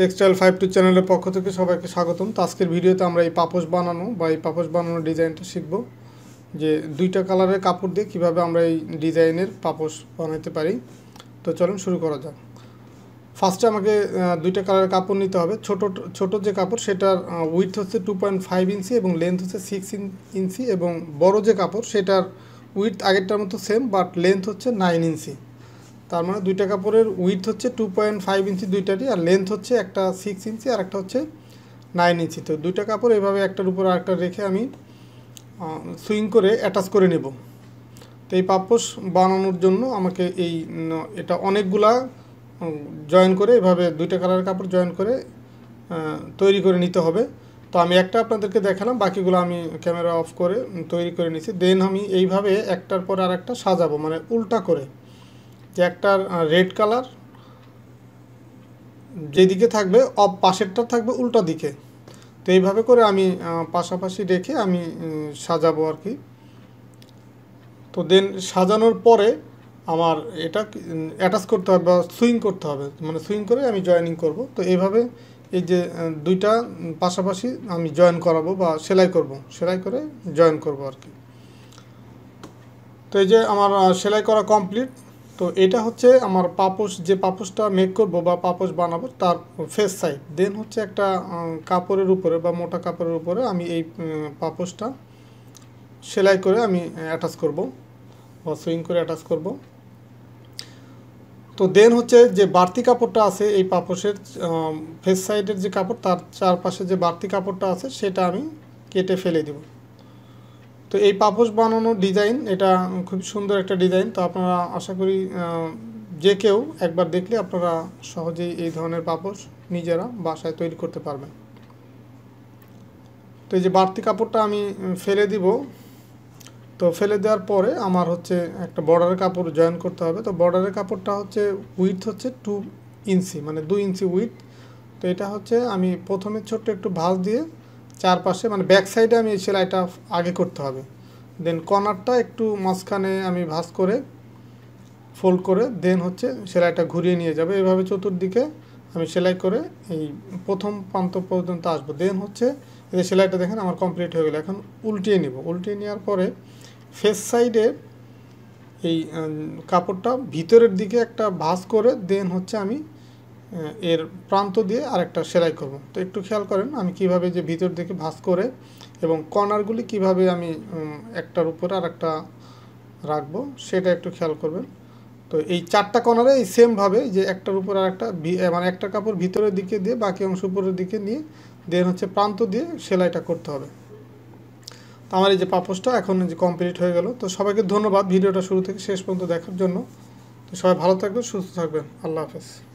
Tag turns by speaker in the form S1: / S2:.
S1: textile five two চ্যানেলের পক্ষ থেকে সবাইকে স্বাগতম তো আজকের ভিডিওতে আমরা এই পাপোশ বানানো বা এই পাপোশ বানানোর ডিজাইনটা শিখব যে দুইটা কালারের কাপড় দিয়ে কিভাবে আমরা এই ডিজাইনের পাপোশ বানাতে পারি তো চলুন শুরু করা যাক ফার্স্টে আমাকে দুইটা কালারের কাপড় নিতে হবে ছোট ছোট যে কাপড় সেটার উইথ হচ্ছে টু পয়েন্ট ফাইভ ইঞ্চি এবং লেন্থ হচ্ছে সিক্স ইঞ্চি এবং বড় যে কাপড় সেটার উইথ আগেরটার মতো সেম বাট লেন্থ হচ্ছে নাইন ইঞ্চি তার মানে দুইটা কাপড়ের উইথ হচ্ছে টু পয়েন্ট ফাইভ ইঞ্চি দুইটারই আর লেন্থ হচ্ছে একটা সিক্স ইঞ্চি আর একটা হচ্ছে নাইন ইঞ্চি তো দুইটা কাপড় এভাবে একটার উপর আরেকটা রেখে আমি সুইং করে অ্যাটাচ করে নেব তো এই পাপোস বানানোর জন্য আমাকে এই এটা অনেকগুলা জয়েন করে এভাবে দুইটা কালার কাপড় জয়েন করে তৈরি করে নিতে হবে তো আমি একটা আপনাদেরকে দেখালাম বাকিগুলো আমি ক্যামেরা অফ করে তৈরি করে নিছি দেন আমি এইভাবে একটার পর আর একটা সাজাবো মানে উল্টা করে যে একটা রেড কালার যেদিকে থাকবে অপ পাশেরটা থাকবে উল্টা দিকে তো এইভাবে করে আমি পাশাপাশি রেখে আমি সাজাবো আর কি তো দেন সাজানোর পরে আমার এটা অ্যাটাচ করতে হবে বা সুইং করতে হবে মানে সুইং করে আমি জয়েনিং করব তো এইভাবে এই যে দুইটা পাশাপাশি আমি জয়েন করাবো বা সেলাই করব সেলাই করে জয়েন করব আর কি তো এই যে আমার সেলাই করা কমপ্লিট তো এটা হচ্ছে আমার পাপোশ যে পাপোশটা মেক করব বা পাপোশ বানাবো তার ফেস সাইড দেন হচ্ছে একটা কাপড়ের উপরে বা মোটা কাপড়ের উপরে আমি এই পাপোশটা সেলাই করে আমি অ্যাটাচ করব বা সুইং করে অ্যাটাচ করব তো দেন হচ্ছে যে বাড়তি কাপড়টা আছে এই পাপোশের ফেস সাইডের যে কাপড় তার চারপাশে যে বাড়তি কাপড়টা আছে সেটা আমি কেটে ফেলে দেবো তো এই পাপোশ বানানোর ডিজাইন এটা খুব সুন্দর একটা ডিজাইন তো আপনারা আশা করি যে কেউ একবার দেখলে আপনারা সহজেই এই ধরনের পাপোশ নিজেরা বাসায় তৈরি করতে পারবেন তো এই যে বাড়তি কাপড়টা আমি ফেলে দিব তো ফেলে দেওয়ার পরে আমার হচ্ছে একটা বর্ডারের কাপড় জয়েন করতে হবে তো বর্ডারের কাপড়টা হচ্ছে উইথ হচ্ছে টু ইঞ্চি মানে দু ইঞ্চি উইথ তো এটা হচ্ছে আমি প্রথমে ছোট্ট একটু ভাঁজ দিয়ে চারপাশে মানে ব্যাক সাইডে আমি এই সেলাইটা আগে করতে হবে দেন কর্নারটা একটু মাঝখানে আমি ভাঁজ করে ফোল্ড করে দেন হচ্ছে সেলাইটা ঘুরিয়ে নিয়ে যাবে এভাবে চতুর্দিকে আমি সেলাই করে এই প্রথম প্রান্ত পর্যন্ত আসবো দেন হচ্ছে এই সেলাইটা দেখেন আমার কমপ্লিট হয়ে গেল এখন উল্টিয়ে নিব উল্টিয়ে নেওয়ার পরে ফেস সাইডে এই কাপড়টা ভিতরের দিকে একটা ভাঁজ করে দেন হচ্ছে আমি এর প্রান্ত দিয়ে আরেকটা সেলাই করব তো একটু খেয়াল করেন আমি কিভাবে যে ভিতর দিকে ভাঁজ করে এবং কর্নারগুলি কিভাবে আমি একটার উপরে আর একটা রাখবো সেটা একটু খেয়াল করবেন তো এই চারটা কর্নারে এই সেমভাবে যে একটার উপর আর একটা মানে একটা কাপড় ভিতরের দিকে দিয়ে বাকি অংশ উপরের দিকে নিয়ে দেন হচ্ছে প্রান্ত দিয়ে সেলাইটা করতে হবে তো আমার এই যে পাপোসটা এখন যে কমপ্লিট হয়ে গেল তো সবাইকে ধন্যবাদ ভিডিওটা শুরু থেকে শেষ পর্যন্ত দেখার জন্য তো সবাই ভালো থাকবেন সুস্থ থাকবেন আল্লাহ হাফেজ